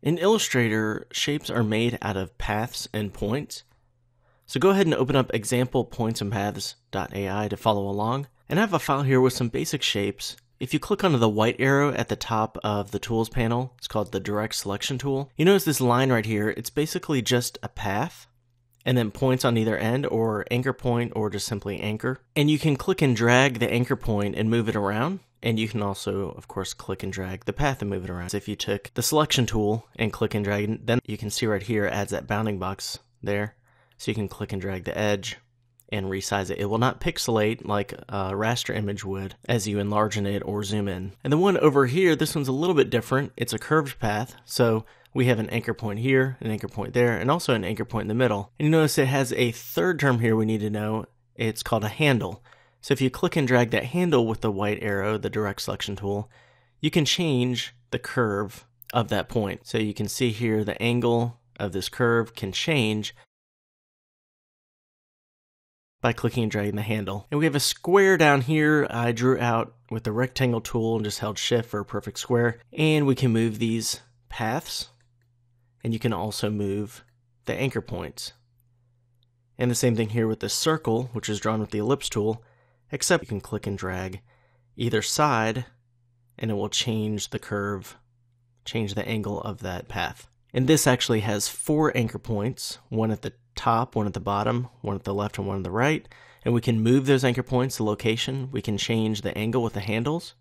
In Illustrator, shapes are made out of paths and points. So go ahead and open up example points and paths.ai to follow along. And I have a file here with some basic shapes. If you click onto the white arrow at the top of the tools panel, it's called the direct selection tool. You notice this line right here, it's basically just a path and then points on either end or anchor point or just simply anchor. And you can click and drag the anchor point and move it around. And you can also, of course, click and drag the path and move it around. So if you took the selection tool and click and drag, then you can see right here it adds that bounding box there. So you can click and drag the edge and resize it. It will not pixelate like a raster image would as you enlarge in it or zoom in. And the one over here, this one's a little bit different. It's a curved path. So we have an anchor point here, an anchor point there, and also an anchor point in the middle. And you notice it has a third term here we need to know. It's called a handle. So if you click and drag that handle with the white arrow, the direct selection tool, you can change the curve of that point. So you can see here the angle of this curve can change by clicking and dragging the handle. And we have a square down here I drew out with the rectangle tool and just held shift for a perfect square. And we can move these paths and you can also move the anchor points. And the same thing here with the circle, which is drawn with the ellipse tool except you can click and drag either side and it will change the curve, change the angle of that path. And this actually has four anchor points, one at the top, one at the bottom, one at the left, and one at the right. And we can move those anchor points, the location, we can change the angle with the handles,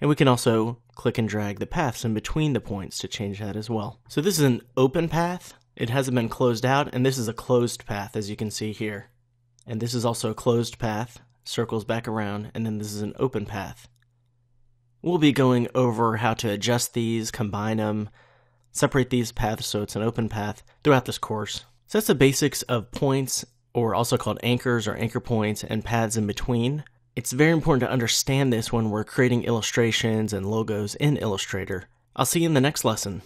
and we can also click and drag the paths in between the points to change that as well. So this is an open path, it hasn't been closed out, and this is a closed path as you can see here. And this is also a closed path, circles back around, and then this is an open path. We'll be going over how to adjust these, combine them, separate these paths so it's an open path throughout this course. So that's the basics of points, or also called anchors or anchor points, and paths in between. It's very important to understand this when we're creating illustrations and logos in Illustrator. I'll see you in the next lesson.